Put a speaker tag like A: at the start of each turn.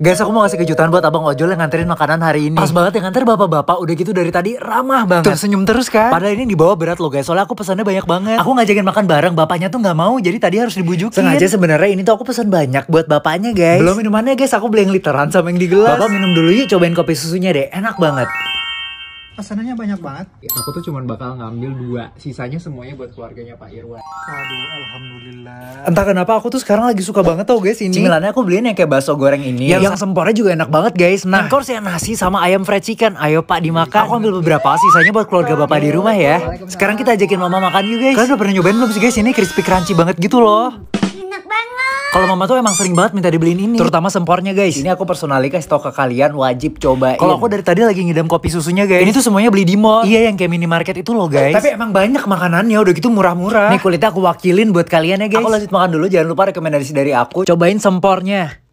A: Guys, aku mau ngasih kejutan buat Abang Ojol yang nganterin makanan hari ini. Pas banget yang nganter bapak-bapak udah gitu dari tadi ramah banget. senyum terus kan? Padahal ini dibawa berat loh guys, soalnya aku pesannya banyak banget. Aku ngajakin makan bareng, bapaknya tuh gak mau, jadi tadi harus dibujukin. Sengaja sebenarnya ini tuh aku pesan banyak buat bapaknya guys. Belum minumannya guys, aku beli yang literan sama yang di Bapak minum dulu yuk, cobain kopi susunya deh, enak banget pesanannya banyak banget. Aku tuh cuma bakal ngambil dua, sisanya semuanya buat keluarganya Pak Irwan. Aduh, alhamdulillah. Entah kenapa aku tuh sekarang lagi suka banget tau guys ini. Cemilannya aku beliin yang kayak bakso goreng ini. Yang, yang sempornya juga enak banget guys. Nah, nah yang nasi sama ayam fried chicken. Ayo Pak dimakan. Aku ambil beberapa, sisanya buat keluarga Bapak di rumah ya. Sekarang kita ajakin Mama makan yuk guys. Kalian udah pernah nyobain belum sih guys? Ini crispy crunchy banget gitu loh. Kalau mama tuh emang sering banget minta dibeliin ini. Terutama sempornya guys. Ini aku personally guys tau ke kalian wajib cobain. Kalau aku dari tadi lagi ngidam kopi susunya guys. Ini tuh semuanya beli di mall. Iya yang kayak minimarket itu loh guys. Tapi emang banyak makanannya udah gitu murah-murah. Nih kulitnya aku wakilin buat kalian ya guys. Aku lanjut makan dulu jangan lupa rekomendasi dari aku. Cobain sempornya.